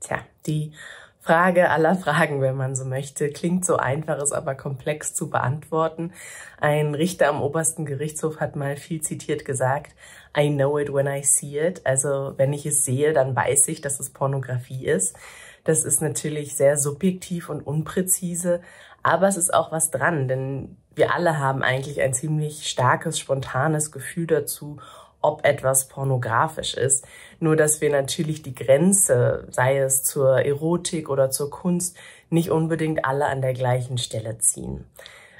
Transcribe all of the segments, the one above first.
Tja, die Frage aller Fragen, wenn man so möchte. Klingt so einfach, ist aber komplex zu beantworten. Ein Richter am obersten Gerichtshof hat mal viel zitiert gesagt, I know it when I see it. Also wenn ich es sehe, dann weiß ich, dass es Pornografie ist. Das ist natürlich sehr subjektiv und unpräzise, aber es ist auch was dran, denn wir alle haben eigentlich ein ziemlich starkes, spontanes Gefühl dazu, ob etwas pornografisch ist. Nur dass wir natürlich die Grenze, sei es zur Erotik oder zur Kunst, nicht unbedingt alle an der gleichen Stelle ziehen.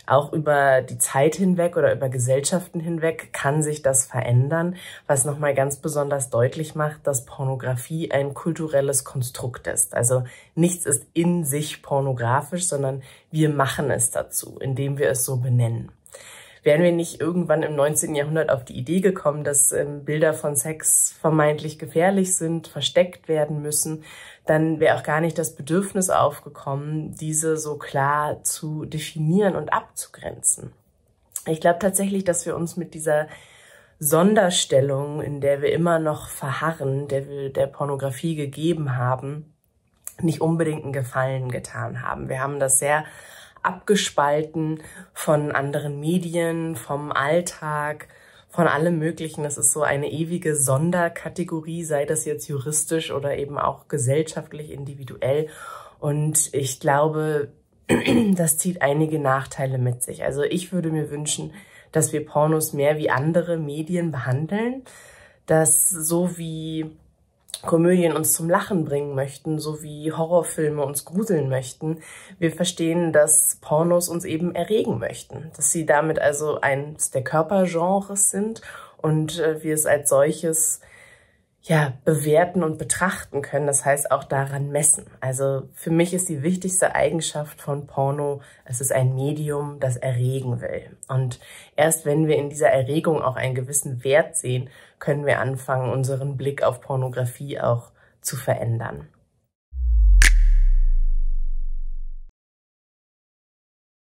Auch über die Zeit hinweg oder über Gesellschaften hinweg kann sich das verändern, was nochmal ganz besonders deutlich macht, dass Pornografie ein kulturelles Konstrukt ist. Also nichts ist in sich pornografisch, sondern wir machen es dazu, indem wir es so benennen wären wir nicht irgendwann im 19. Jahrhundert auf die Idee gekommen, dass ähm, Bilder von Sex vermeintlich gefährlich sind, versteckt werden müssen, dann wäre auch gar nicht das Bedürfnis aufgekommen, diese so klar zu definieren und abzugrenzen. Ich glaube tatsächlich, dass wir uns mit dieser Sonderstellung, in der wir immer noch verharren, der wir der Pornografie gegeben haben, nicht unbedingt einen Gefallen getan haben. Wir haben das sehr abgespalten von anderen Medien, vom Alltag, von allem Möglichen. Das ist so eine ewige Sonderkategorie, sei das jetzt juristisch oder eben auch gesellschaftlich, individuell. Und ich glaube, das zieht einige Nachteile mit sich. Also ich würde mir wünschen, dass wir Pornos mehr wie andere Medien behandeln, dass so wie Komödien uns zum Lachen bringen möchten, so wie Horrorfilme uns gruseln möchten. Wir verstehen, dass Pornos uns eben erregen möchten, dass sie damit also eins der Körpergenres sind und äh, wir es als solches ja, bewerten und betrachten können, das heißt auch daran messen. Also für mich ist die wichtigste Eigenschaft von Porno, es ist ein Medium, das erregen will. Und erst wenn wir in dieser Erregung auch einen gewissen Wert sehen, können wir anfangen, unseren Blick auf Pornografie auch zu verändern.